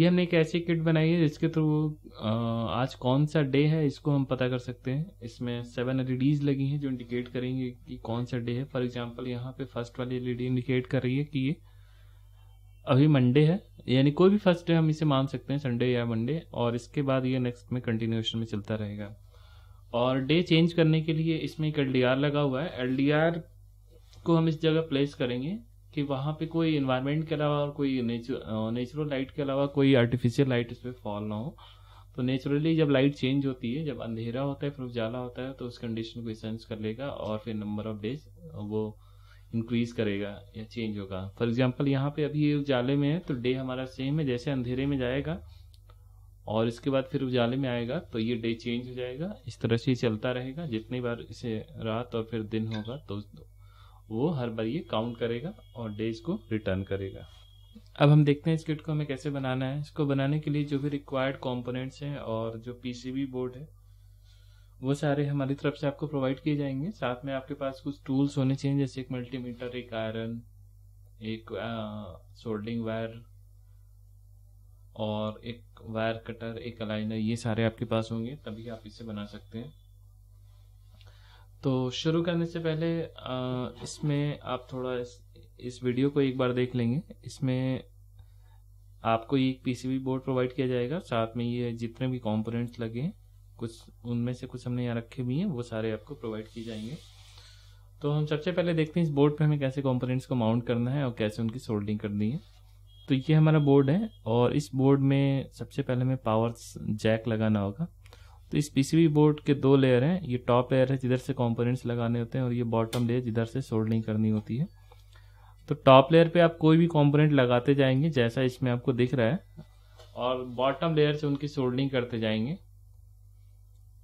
ये हमने एक ऐसी किट बनाई है जिसके थ्रू आज कौन सा डे है इसको हम पता कर सकते हैं इसमें सेवन एलईडीज e लगी हैं जो इंडिकेट करेंगे कि कौन सा डे है फॉर एग्जांपल यहाँ पे फर्स्ट वाली एलईडी इंडिकेट e कर रही है कि ये अभी मंडे है यानी कोई भी फर्स्ट डे हम इसे मान सकते हैं संडे या मंडे और इसके बाद ये नेक्स्ट में कंटिन्यूएशन में चलता रहेगा और डे चेंज करने के लिए इसमें एक एल लगा हुआ है एल को हम इस जगह प्लेस करेंगे कि वहाँ पे कोई इन्वायरमेंट के अलावा और कोई नेचुरल लाइट के अलावा कोई आर्टिफिशियल लाइट इस पर फॉल ना हो तो नेचुरली जब लाइट चेंज होती है जब अंधेरा होता है फिर उजाला होता है तो उस कंडीशन को सेंस कर लेगा और फिर नंबर ऑफ डेज वो इंक्रीज करेगा या चेंज होगा फॉर एग्जाम्पल यहाँ पे अभी उजाले में है तो डे हमारा सेम है जैसे अंधेरे में जाएगा और इसके बाद फिर उजाले में आएगा तो ये डे चेंज हो जाएगा इस तरह से चलता रहेगा जितनी बार इसे रात और फिर दिन होगा तो वो हर बार ये काउंट करेगा और डेज को रिटर्न करेगा अब हम देखते हैं इस किट को हमें कैसे बनाना है इसको बनाने के लिए जो भी रिक्वायर्ड कंपोनेंट्स हैं और जो पीसीबी बोर्ड है वो सारे हमारी तरफ से आपको प्रोवाइड किए जाएंगे साथ में आपके पास कुछ टूल्स होने चाहिए जैसे एक मल्टीमीटर एक आयरन एक सोल्डिंग वायर और एक वायर कटर एक अलाइनर ये सारे आपके पास होंगे तभी आप इसे बना सकते हैं तो शुरू करने से पहले इसमें आप थोड़ा इस, इस वीडियो को एक बार देख लेंगे इसमें आपको एक पीसीबी बोर्ड प्रोवाइड किया जाएगा साथ में ये जितने भी कंपोनेंट्स लगे हैं कुछ उनमें से कुछ हमने यहाँ रखे भी हैं वो सारे आपको प्रोवाइड किए जाएंगे तो हम सबसे पहले देखते हैं इस बोर्ड पे हमें कैसे कंपोनेंट्स को माउंट करना है और कैसे उनकी सोल्डिंग करनी है तो ये हमारा बोर्ड है और इस बोर्ड में सबसे पहले हमें पावर जैक लगाना होगा तो इस पीसीबी बोर्ड के दो लेयर हैं ये टॉप लेयर है जिधर से कंपोनेंट्स लगाने होते हैं और ये बॉटम लेयर जिधर से सोल्डरिंग करनी होती है तो टॉप लेयर पे आप कोई भी कंपोनेंट लगाते जाएंगे जैसा इसमें आपको दिख रहा है और बॉटम लेयर से उनकी सोल्डरिंग करते जाएंगे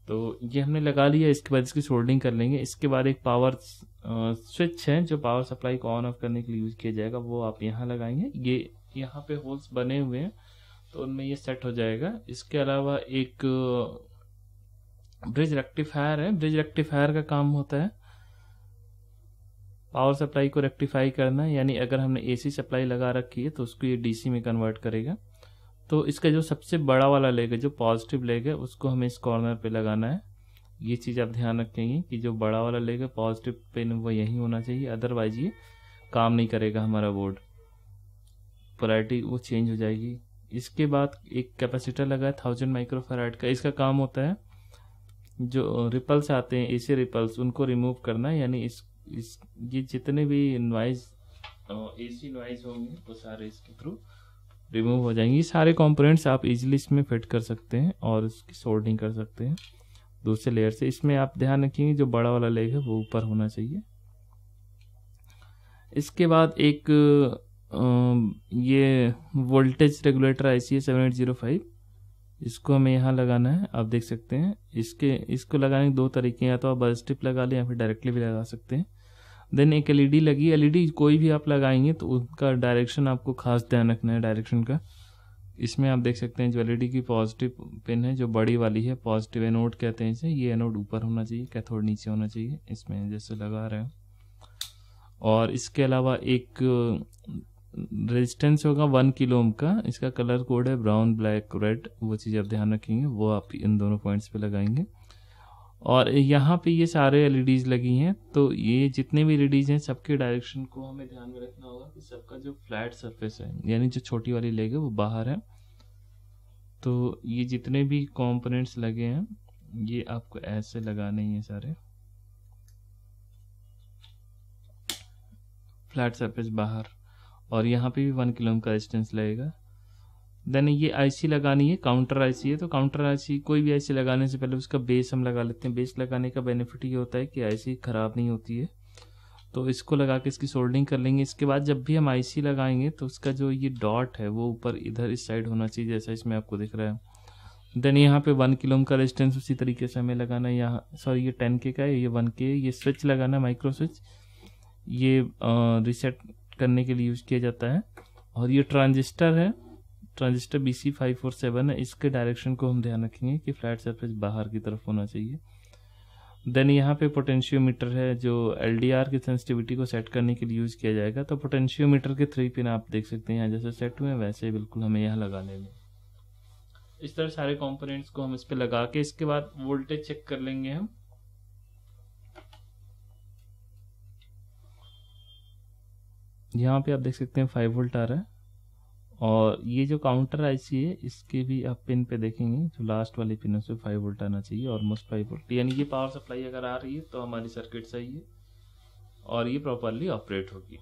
तो ये हमने लगा लिया इसके बाद इसकी सोल्डरिंग कर लेंगे इसके बाद एक पावर स्विच है जो पावर सप्लाई को ऑन ऑफ करने के लिए यूज किया जाएगा वो आप यहाँ लगाएंगे ये यहाँ पे होल्स बने हुए हैं तो उनमें ये सेट हो जाएगा इसके अलावा एक ब्रिज रेक्टिफायर है ब्रिज रेक्टिफायर का काम होता है पावर सप्लाई को रेक्टिफाई करना यानी अगर हमने एसी सप्लाई लगा रखी है तो उसको ये डीसी में कन्वर्ट करेगा तो इसका जो सबसे बड़ा वाला लेग है जो पॉजिटिव लेग है उसको हमें इस कॉर्नर पे लगाना है ये चीज़ आप ध्यान रखेंगे कि जो बड़ा वाला लेग है पॉजिटिव पिन वो यही होना चाहिए अदरवाइज ये काम नहीं करेगा हमारा बोर्ड पोलैरिटी वो चेंज हो जाएगी इसके बाद एक कैपेसिटर लगा है थाउजेंड माइक्रोफेराइड का इसका काम होता है जो रिपल्स आते हैं एसी रिपल्स उनको रिमूव करना यानी इस इस ये जितने भी नॉइज एसी नॉइज होंगे वो सारे इसके थ्रू रिमूव हो जाएंगे ये सारे कंपोनेंट्स आप इजीली इसमें फिट कर सकते हैं और इसकी सोल्डिंग कर सकते हैं दूसरे लेयर से इसमें आप ध्यान रखेंगे जो बड़ा वाला लेग है वो ऊपर होना चाहिए इसके बाद एक ये वोल्टेज रेगुलेटर आई सी है सेवन एट जीरो फाइव इसको हमें यहाँ लगाना है आप देख सकते हैं इसके इसको लगाने के दो तरीके हैं या तो आप बल्ब स्टिप लगा लें या फिर डायरेक्टली भी लगा सकते हैं देन एक एलईडी लगी एलईडी कोई भी आप लगाएंगे तो उनका डायरेक्शन आपको खास ध्यान रखना है डायरेक्शन का इसमें आप देख सकते हैं जो एल की पॉजिटिव पिन है जो बड़ी वाली है पॉजिटिव एनोड कहते हैं इसे ये एनोड ऊपर होना चाहिए कैथोड नीचे होना चाहिए इसमें जैसे लगा रहे हैं और इसके अलावा एक रेजिस्टेंस होगा वन किलो ओम का इसका कलर कोड है ब्राउन ब्लैक रेड वो चीज़ आप ध्यान रखेंगे वो आप इन दोनों पॉइंट्स पे लगाएंगे और यहाँ पे ये सारे एलईडीज e लगी हैं तो ये जितने भी एलईडीज e हैं सबके डायरेक्शन को हमें ध्यान में रखना होगा कि सबका जो फ्लैट सरफेस है यानी जो छोटी वाली लेग है वो बाहर है तो ये जितने भी कॉम्पोनेंट्स लगे हैं ये आपको ऐसे लगाने ही हैं सारे फ्लैट सरफेस बाहर और यहाँ पे भी वन किलोमीटर का डिस्टेंस लगेगा देन ये आईसी लगानी है काउंटर आईसी है तो काउंटर आईसी कोई भी आईसी लगाने से पहले उसका बेस हम लगा लेते हैं बेस लगाने का बेनिफिट ये होता है कि आईसी ख़राब नहीं होती है तो इसको लगा के इसकी सोल्डिंग कर लेंगे इसके बाद जब भी हम आईसी लगाएंगे तो उसका जो ये डॉट है वो ऊपर इधर इस साइड होना चाहिए जैसा इसमें आपको दिख रहा है देन यहाँ पे वन किलोम का रेजिस्टेंस उसी तरीके से हमें लगाना है यहाँ सॉरी ये टेन के का है ये वन के ये स्विच लगाना माइक्रो स्विच ये रिसेट करने के लिए यूज किया जाता है और ये ट्रांजिस्टर है transistor B C five four seven है इसके डायरेक्शन को हम ध्यान रखेंगे कि फ्लैट सरफेस बाहर की तरफ होना चाहिए देन यहाँ पे पोटेंशियोमीटर है जो एल की सेंसिटिविटी को सेट करने के लिए यूज़ किया जाएगा तो पोटेंशियोमीटर के थ्री पिन आप देख सकते हैं यहाँ जैसे सेट हुए वैसे बिल्कुल हमें यहाँ लगा लेंगे इस तरह सारे कंपोनेंट्स को हम इस पर लगा के इसके बाद वोल्टेज चेक कर लेंगे हम यहाँ पे आप देख सकते हैं फाइव वोल्ट आ रहा है और ये जो काउंटर आईसी है इसके भी आप पिन पे देखेंगे जो लास्ट वाली पिन है उसमें फाइव वोल्ट आना चाहिए ऑलमोस्ट फाइव वोल्ट यानी ये पावर सप्लाई अगर आ रही है तो हमारी सर्किट सही है और ये प्रॉपरली ऑपरेट होगी